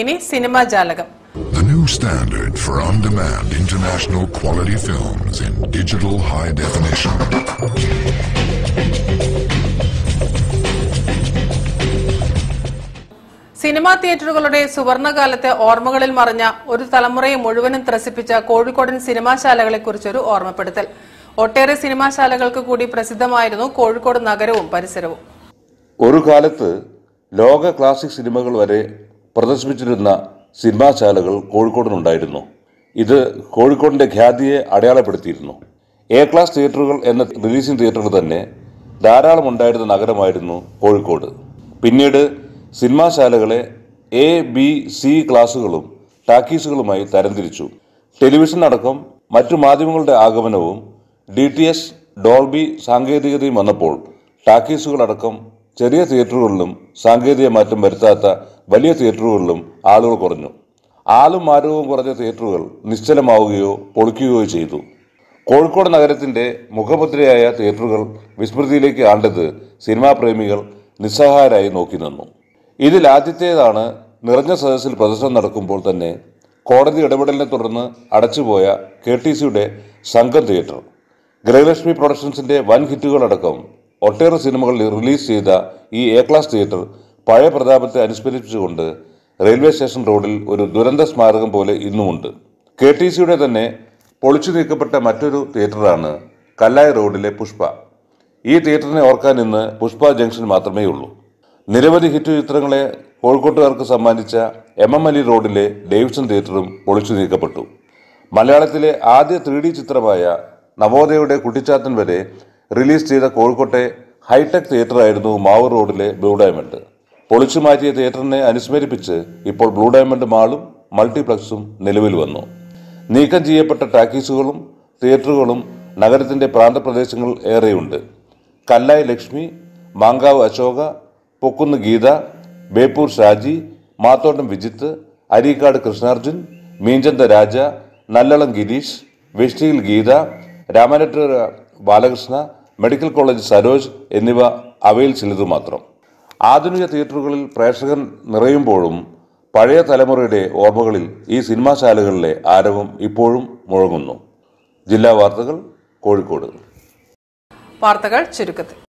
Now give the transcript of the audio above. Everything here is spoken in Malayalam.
ഇനി സിനിമാ ജാലകം The new standard for on-demand international quality films in digital high definition. സിനിമാ തിയേറ്ററുകളുടെ സുവർണകാലത്തെ ഓർമ്മകളിൽ മറഞ്ഞ ഒരു തലമുറയെ മുഴുവനും ത്രസിപ്പിച്ച കോഴിക്കോടൻ സിനിമാശാലകളെക്കുറിച്ചൊരു ഓർമ്മപ്പെടുത്തൽ ഒട്ടേറെ സിനിമാശാലകൾക്ക് കൂടി പ്രസിദ്ധമായിരുന്നു കോഴിക്കോട് നഗരവും പരിസരവും ഒരു കാലത്ത് ലോക ക്ലാസിക് സിനിമകൾ വരെ പ്രദർശിപ്പിച്ചിരുന്ന സിനിമാശാലകൾ കോഴിക്കോടിനുണ്ടായിരുന്നു ഇത് കോഴിക്കോടിൻ്റെ ഖ്യാതിയെ അടയാളപ്പെടുത്തിയിരുന്നു എ ക്ലാസ് തിയേറ്ററുകൾ എന്ന റിലീസിംഗ് തിയേറ്ററുകൾ തന്നെ ധാരാളം ഉണ്ടായിരുന്ന നഗരമായിരുന്നു കോഴിക്കോട് പിന്നീട് സിനിമാശാലകളെ എ ബി സി ക്ലാസുകളും ടാക്കീസുകളുമായി തരംതിരിച്ചു ടെലിവിഷൻ അടക്കം മറ്റു മാധ്യമങ്ങളുടെ ആഗമനവും ഡി ടി എസ് ഡോൾബി സാങ്കേതികതയും വന്നപ്പോൾ ടാക്കീസുകളടക്കം ചെറിയ തിയേറ്ററുകളിലും സാങ്കേതിക മാറ്റം വരുത്താത്ത വലിയ തിയേറ്ററുകളിലും ആളുകൾ കുറഞ്ഞു ആളും ആരവും കുറഞ്ഞ തിയേറ്ററുകൾ നിശ്ചലമാവുകയോ പൊളിക്കുകയോ ചെയ്തു കോഴിക്കോട് നഗരത്തിന്റെ മുഖമുദ്രയായ തിയേറ്ററുകൾ വിസ്മൃതിയിലേക്ക് ആണ്ടത് സിനിമാ പ്രേമികൾ നിസ്സഹായരായി നോക്കി നിന്നു ഇതിൽ ആദ്യത്തേതാണ് നിറഞ്ഞ സദസ്സിൽ പ്രദർശനം നടക്കുമ്പോൾ തന്നെ കോടതി ഇടപെടലിനെ തുടർന്ന് അടച്ചുപോയ കെ ടി സിയുടെ സംഘം തിയേറ്റർ ഗൃഹലക്ഷ്മി പ്രൊഡക്ഷൻസിന്റെ വൻ ഹിറ്റുകളടക്കം ഒട്ടേറെ സിനിമകൾ റിലീസ് ചെയ്ത ഈ എ ക്ലാസ് തിയേറ്റർ പഴയ പ്രതാപത്തെ അനുസ്മരിപ്പിച്ചുകൊണ്ട് റെയിൽവേ സ്റ്റേഷൻ റോഡിൽ ഒരു ദുരന്ത സ്മാരകം പോലെ ഇന്നുമുണ്ട് കെ ടി സിയുടെ തന്നെ പൊളിച്ചു നീക്കപ്പെട്ട മറ്റൊരു തിയേറ്ററാണ് കല്ലായ റോഡിലെ പുഷ്പ ഈ തിയേറ്ററിനെ ഓർക്കാൻ ഇന്ന് പുഷ്പ ജംഗ്ഷൻ മാത്രമേ ഉള്ളൂ നിരവധി ഹിറ്റ് ചിത്രങ്ങളെ കോഴിക്കോട്ടുകാർക്ക് സമ്മാനിച്ച എം എം അലി റോഡിലെ ഡേവിഡ്സൺ തിയേറ്ററും പൊളിച്ചു നീക്കപ്പെട്ടു മലയാളത്തിലെ ആദ്യ ത്രീ ചിത്രമായ നവോദയയുടെ കുട്ടിച്ചാത്തൻ വരെ റിലീസ് ചെയ്ത കോഴിക്കോട്ടെ ഹൈടെക് തിയേറ്റർ ആയിരുന്നു മാവൂർ റോഡിലെ ബ്ലൂ ഡയമണ്ട് പൊളിച്ചു മാറ്റിയ തിയേറ്ററിനെ അനുസ്മരിപ്പിച്ച് ഇപ്പോൾ ബ്ലൂ ഡയമണ്ട് മാളും മൾട്ടിപ്ലക്സും നിലവിൽ വന്നു നീക്കം ചെയ്യപ്പെട്ട ടാക്കീസുകളും തിയേറ്ററുകളും നഗരത്തിന്റെ പ്രാന്തപ്രദേശങ്ങൾ ഏറെയുണ്ട് കല്ലായി ലക്ഷ്മി മാങ്കാവ് അശോക പൊക്കുന്ന് ഗീത ബേപ്പൂർ ഷാജി മാത്തോട്ടം വിജിത്ത് അരീക്കാട് കൃഷ്ണാർജുൻ മീഞ്ചന്ത രാജ നല്ലളം ഗിരീഷ് വെഷ്ടിയിൽ ഗീത രാമനറ്റൂർ ബാലകൃഷ്ണ മെഡിക്കൽ കോളേജ് സരോജ് എന്നിവ അവയിൽ ചിലത് മാത്രം ആധുനിക തിയേറ്ററുകളിൽ പ്രേക്ഷകൻ നിറയുമ്പോഴും പഴയ തലമുറയുടെ ഓർമ്മകളിൽ ഈ സിനിമാശാലകളിലെ ആരവം ഇപ്പോഴും മുഴങ്ങുന്നു ജില്ലാ വാർത്തകൾ കോഴിക്കോട് വാർത്തകൾ ചുരുക്കത്തിൽ